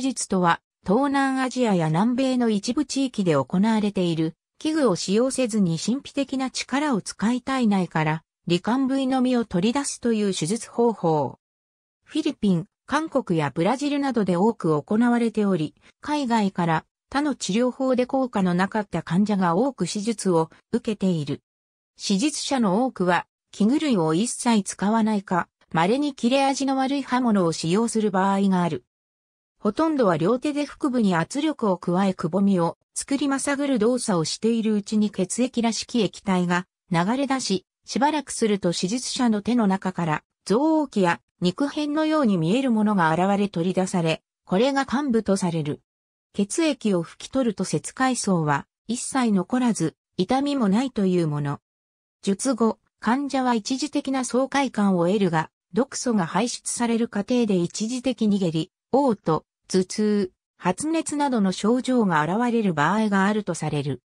術とは、東南アジアや南米の一部地域で行われている、器具を使用せずに神秘的な力を使いたい内から、罹患部位のみを取り出すという手術方法。フィリピン、韓国やブラジルなどで多く行われており、海外から他の治療法で効果のなかった患者が多く手術を受けている。手術者の多くは、器具類を一切使わないか、稀に切れ味の悪い刃物を使用する場合がある。ほとんどは両手で腹部に圧力を加えくぼみを作りまさぐる動作をしているうちに血液らしき液体が流れ出し、しばらくすると手術者の手の中から臓器や肉片のように見えるものが現れ取り出され、これが幹部とされる。血液を拭き取ると切開層は一切残らず、痛みもないというもの。術後、患者は一時的な爽快感を得るが、毒素が排出される過程で一時的に下痢、嘔吐、頭痛、発熱などの症状が現れる場合があるとされる。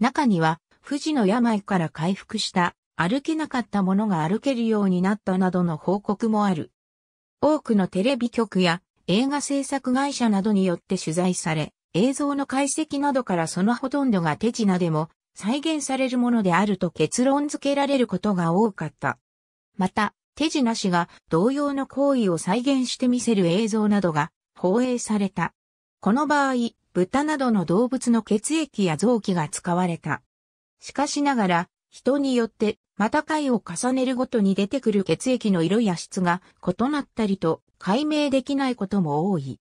中には、不治の病から回復した、歩けなかった者が歩けるようになったなどの報告もある。多くのテレビ局や映画制作会社などによって取材され、映像の解析などからそのほとんどが手品でも再現されるものであると結論付けられることが多かった。また、手品師が同様の行為を再現して見せる映像などが放映された。この場合、豚などの動物の血液や臓器が使われた。しかしながら、人によって、また回を重ねるごとに出てくる血液の色や質が異なったりと解明できないことも多い。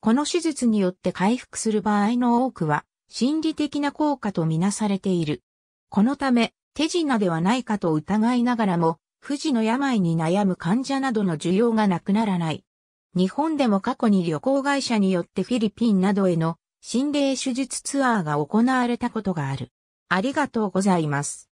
この手術によって回復する場合の多くは、心理的な効果とみなされている。このため、手品ではないかと疑いながらも、不治の病に悩む患者などの需要がなくならない。日本でも過去に旅行会社によってフィリピンなどへの心霊手術ツアーが行われたことがある。ありがとうございます。